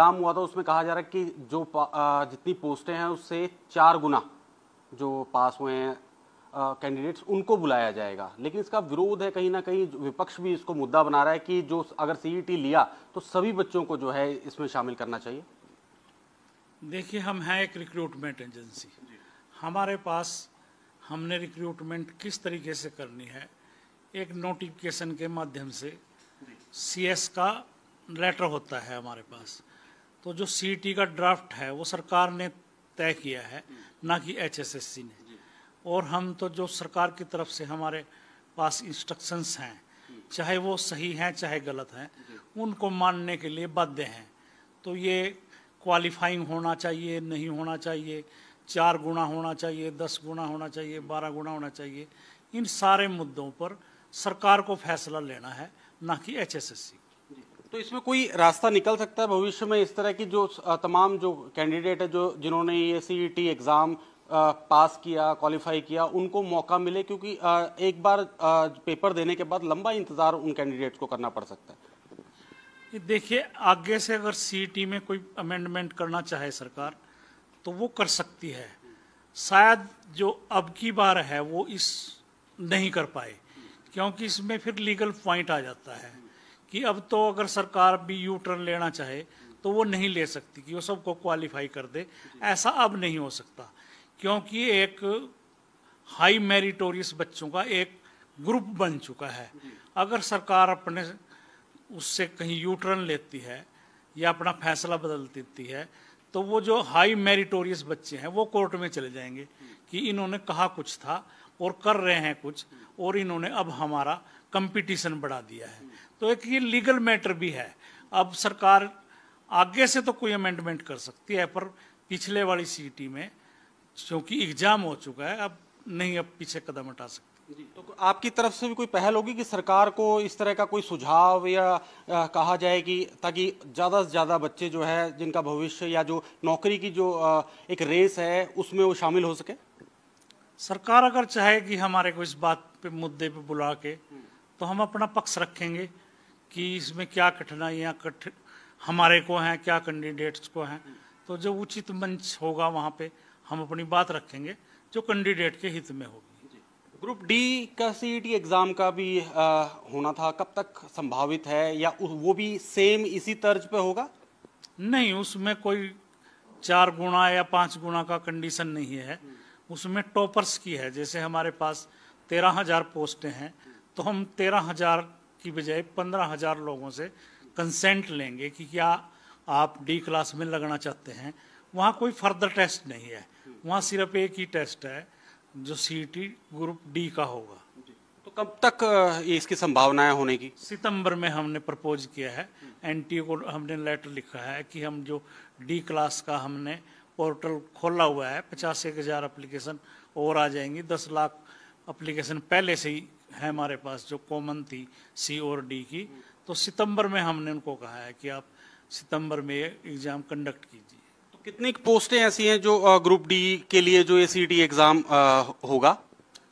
काम हुआ था उसमें कहा जा रहा है कि जो जितनी पोस्टें हैं उससे चार गुना जो पास हुए हैं कैंडिडेट्स उनको बुलाया जाएगा लेकिन इसका विरोध है कहीं ना कहीं विपक्ष भी इसको मुद्दा बना रहा है कि जो अगर सीईटी e लिया तो सभी बच्चों को जो है इसमें शामिल करना चाहिए देखिए हम हैं एक रिक्रूटमेंट एजेंसी हमारे पास हमने रिक्रूटमेंट किस तरीके से करनी है एक नोटिफिकेशन के माध्यम से सीएस का लेटर होता है हमारे पास तो जो सीटी का ड्राफ्ट है वो सरकार ने तय किया है ना कि एचएसएससी ने और हम तो जो सरकार की तरफ से हमारे पास इंस्ट्रक्शंस हैं चाहे वो सही हैं चाहे गलत हैं उनको मानने के लिए बाध्य हैं तो ये क्वालिफाइंग होना चाहिए नहीं होना चाहिए चार गुना होना चाहिए दस गुना होना चाहिए बारह गुना होना चाहिए इन सारे मुद्दों पर सरकार को फैसला लेना है ना कि एच तो इसमें कोई रास्ता निकल सकता है भविष्य में इस तरह की जो तमाम जो कैंडिडेट है जो जिन्होंने ये सी एग्ज़ाम पास किया क्वालिफाई किया उनको मौका मिले क्योंकि एक बार पेपर देने के बाद लंबा इंतज़ार उन कैंडिडेट्स को करना पड़ सकता है देखिए आगे से अगर सी e में कोई अमेंडमेंट करना चाहे सरकार तो वो कर सकती है शायद जो अब की बार है वो इस नहीं कर पाए क्योंकि इसमें फिर लीगल पॉइंट आ जाता है कि अब तो अगर सरकार भी यू टर्न लेना चाहे तो वो नहीं ले सकती कि वो सबको क्वालिफाई कर दे ऐसा अब नहीं हो सकता क्योंकि एक हाई मेरिटोरियस बच्चों का एक ग्रुप बन चुका है अगर सरकार अपने उससे कहीं यू टर्न लेती है या अपना फैसला बदल देती है तो वो जो हाई मेरिटोरियस बच्चे हैं वो कोर्ट में चले जाएंगे कि इन्होंने कहा कुछ था और कर रहे हैं कुछ और इन्होंने अब हमारा कंपटीशन बढ़ा दिया है तो एक ये लीगल मैटर भी है अब सरकार आगे से तो कोई अमेंडमेंट कर सकती है पर पिछले वाली सीटी में क्योंकि एग्जाम हो चुका है अब नहीं अब पीछे कदम हटा सकते तो आपकी तरफ से भी कोई पहल होगी कि सरकार को इस तरह का कोई सुझाव या आ, कहा जाए कि ताकि ज़्यादा से ज़्यादा बच्चे जो है जिनका भविष्य या जो नौकरी की जो आ, एक रेस है उसमें वो शामिल हो सके सरकार अगर चाहे कि हमारे को इस बात पे मुद्दे पे बुला के तो हम अपना पक्ष रखेंगे कि इसमें क्या कठिनाइयाँ कठ हमारे को हैं क्या कैंडिडेट्स को हैं तो जो उचित मंच होगा वहाँ पे हम अपनी बात रखेंगे जो कैंडिडेट के हित में होगी ग्रुप डी का सीईटी एग्ज़ाम e का भी आ, होना था कब तक संभावित है या वो भी सेम इसी तर्ज पे होगा नहीं उसमें कोई चार गुणा या पांच गुणा का कंडीशन नहीं है उसमें टॉपर्स की है जैसे हमारे पास तेरह हज़ार पोस्टें हैं तो हम तेरह हज़ार की बजाय पंद्रह हज़ार लोगों से कंसेंट लेंगे कि क्या आप डी क्लास में लगना चाहते हैं वहाँ कोई फर्दर टेस्ट नहीं है वहाँ सिर्फ एक ही टेस्ट है जो सी ग्रुप डी का होगा तो कब तक इसकी संभावनाएं होने की सितंबर में हमने प्रपोज किया है एनटीए को हमने लेटर लिखा है कि हम जो डी क्लास का हमने पोर्टल खोला हुआ है पचास एक हज़ार अप्लीकेशन और आ जाएंगी दस लाख अप्लीकेशन पहले से ही है हमारे पास जो कॉमन थी सी और डी की तो सितंबर में हमने उनको कहा है कि आप सितंबर में एग्ज़ाम कंडक्ट कीजिए तो कितनी पोस्टें ऐसी हैं जो ग्रुप डी के लिए जो ए सी टी एग्ज़ाम होगा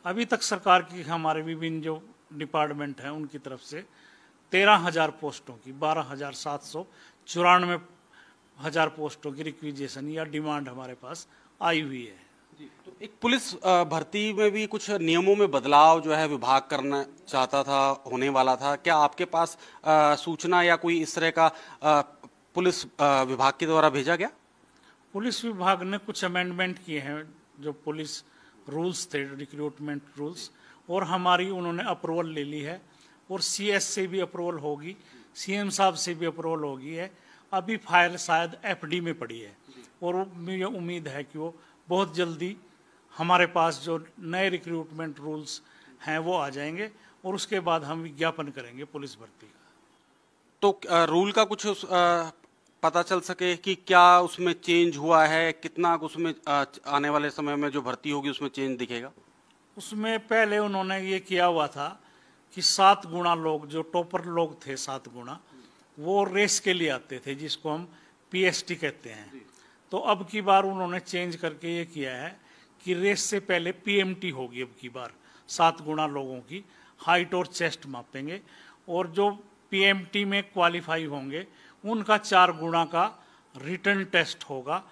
अभी तक सरकार की हमारे विभिन्न जो डिपार्टमेंट हैं उनकी तरफ से तेरह हज़ार पोस्टों की बारह हज़ार सात सौ चौरानवे हज़ार पोस्टों की रिक्विजेशन या डिमांड हमारे पास आई हुई है तो एक पुलिस भर्ती में भी कुछ नियमों में बदलाव जो है विभाग करना चाहता था होने वाला था क्या आपके पास सूचना या कोई इस तरह का पुलिस विभाग के द्वारा भेजा गया पुलिस विभाग ने कुछ अमेंडमेंट किए हैं जो पुलिस रूल्स थे रिक्रूटमेंट रूल्स और हमारी उन्होंने अप्रूवल ले ली है और सीएस से भी अप्रूवल होगी सीएम साहब से भी अप्रूवल होगी है अभी फाइल शायद एफडी में पड़ी है और मुझे उम्मीद है कि वो बहुत जल्दी हमारे पास जो नए रिक्रूटमेंट रूल्स हैं वो आ जाएंगे और उसके बाद हम विज्ञापन करेंगे पुलिस भर्ती का तो रूल का कुछ उस, आ, पता चल सके कि क्या उसमें चेंज हुआ है कितना उसमें आ, आने वाले समय में जो भर्ती होगी उसमें चेंज दिखेगा उसमें पहले उन्होंने ये किया हुआ था कि सात गुणा लोग जो टॉपर लोग थे सात गुणा वो रेस के लिए आते थे जिसको हम पीएसटी कहते हैं तो अब की बार उन्होंने चेंज करके ये किया है कि रेस से पहले पीएमटी होगी अब की बार सात गुना लोगों की हाइट और चेस्ट मापेंगे और जो पीएमटी में क्वालिफाई होंगे उनका चार गुना का रिटर्न टेस्ट होगा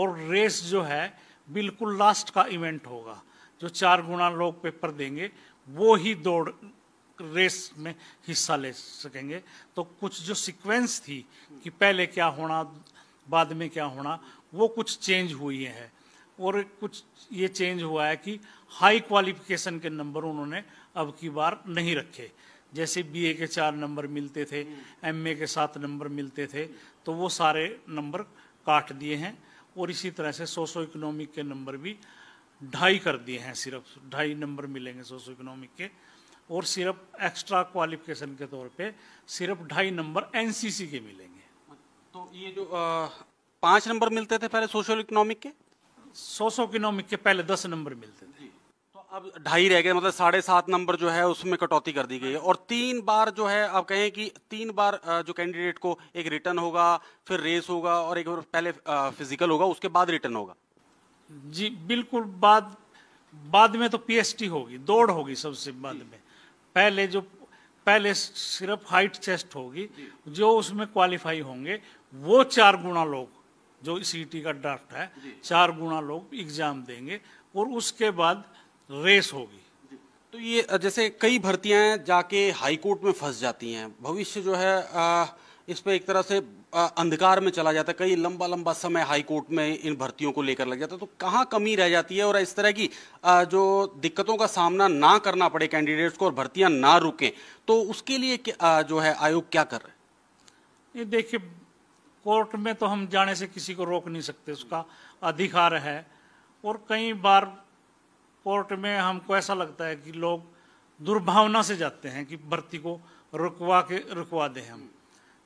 और रेस जो है बिल्कुल लास्ट का इवेंट होगा जो चार गुना लोग पेपर देंगे वो ही दौड़ रेस में हिस्सा ले सकेंगे तो कुछ जो सीक्वेंस थी कि पहले क्या होना बाद में क्या होना वो कुछ चेंज हुई हैं और कुछ ये चेंज हुआ है कि हाई क्वालिफिकेशन के नंबर उन्होंने अब की बार नहीं रखे जैसे बीए के चार नंबर मिलते थे एमए के सात नंबर मिलते थे तो वो सारे नंबर काट दिए हैं और इसी तरह से सोशो इकोनॉमिक के नंबर भी ढाई कर दिए हैं सिर्फ ढाई नंबर मिलेंगे सोशो इकोनॉमिक के और सिर्फ एक्स्ट्रा क्वालिफिकेशन के तौर पे सिर्फ ढाई नंबर एनसीसी के मिलेंगे तो ये जो आ, पांच नंबर मिलते थे पहले सोशल इकोनॉमिक के सोशो इकोनॉमिक के पहले दस नंबर मिलते थे तो अब ढाई रह गए मतलब साढ़े सात नंबर जो है उसमें कटौती कर दी गई है और तीन बार जो है आप कहें कि तीन बार जो कैंडिडेट को एक रिटर्न होगा फिर रेस होगा और एक पहले फिजिकल होगा उसके बाद रिटर्न होगा जी बिल्कुल बाद बाद में तो पीएसटी होगी दौड़ होगी सबसे बाद में पहले जो पहले सिर्फ हाइट चेस्ट होगी जो उसमें क्वालिफाई होंगे वो चार गुणा लोग जो सी e का ड्राफ्ट है चार गुना लोग एग्जाम देंगे और उसके बाद रेस होगी तो ये जैसे कई भर्तियां जाके हाई कोर्ट में फंस जाती हैं भविष्य जो है इस पर एक तरह से अंधकार में चला जाता है कई लंबा लंबा समय हाई कोर्ट में इन भर्तियों को लेकर लग जाता है तो कहाँ कमी रह जाती है और इस तरह की जो दिक्कतों का सामना ना करना पड़े कैंडिडेट्स को और भर्तियां ना रुकें तो उसके लिए जो है आयोग क्या कर रहे हैं ये देखिए कोर्ट में तो हम जाने से किसी को रोक नहीं सकते उसका अधिकार है और कई बार कोर्ट में हमको ऐसा लगता है कि लोग दुर्भावना से जाते हैं कि भर्ती को रुकवा के रुकवा दें हम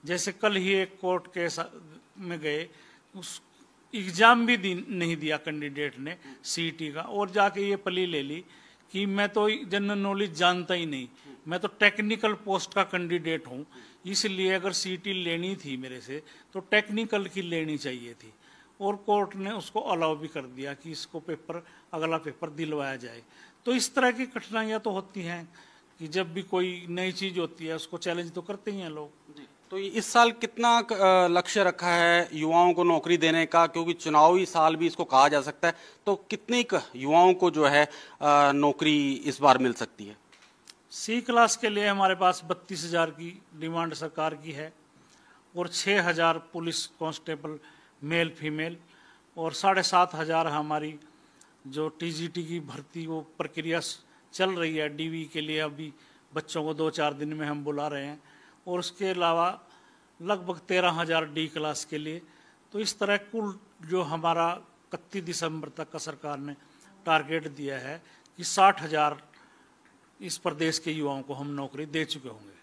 जैसे कल ही एक कोर्ट के में गए उस एग्ज़ाम भी दी, नहीं दिया कैंडिडेट ने सीटी का और जाके ये पली ले ली कि मैं तो जनरल नॉलेज जानता ही नहीं मैं तो टेक्निकल पोस्ट का कैंडिडेट हूँ इसलिए अगर सीटी लेनी थी मेरे से तो टेक्निकल की लेनी चाहिए थी और कोर्ट ने उसको अलाउ भी कर दिया कि इसको पेपर अगला पेपर दिलवाया जाए तो इस तरह की कठिनाइयाँ तो होती हैं कि जब भी कोई नई चीज़ होती है उसको चैलेंज तो करते ही हैं लोग तो इस साल कितना लक्ष्य रखा है युवाओं को नौकरी देने का क्योंकि चुनावी साल भी इसको कहा जा सकता है तो कितने युवाओं को जो है नौकरी इस बार मिल सकती है सी क्लास के लिए हमारे पास बत्तीस हज़ार की डिमांड सरकार की है और छः हज़ार पुलिस कांस्टेबल मेल फीमेल और साढ़े सात हज़ार हमारी जो टीजीटी की भर्ती वो प्रक्रिया चल रही है डीवी के लिए अभी बच्चों को दो चार दिन में हम बुला रहे हैं और उसके अलावा लगभग तेरह हज़ार डी क्लास के लिए तो इस तरह कुल जो हमारा इकतीस दिसंबर तक का सरकार ने टारगेट दिया है कि साठ हज़ार इस प्रदेश के युवाओं को हम नौकरी दे चुके होंगे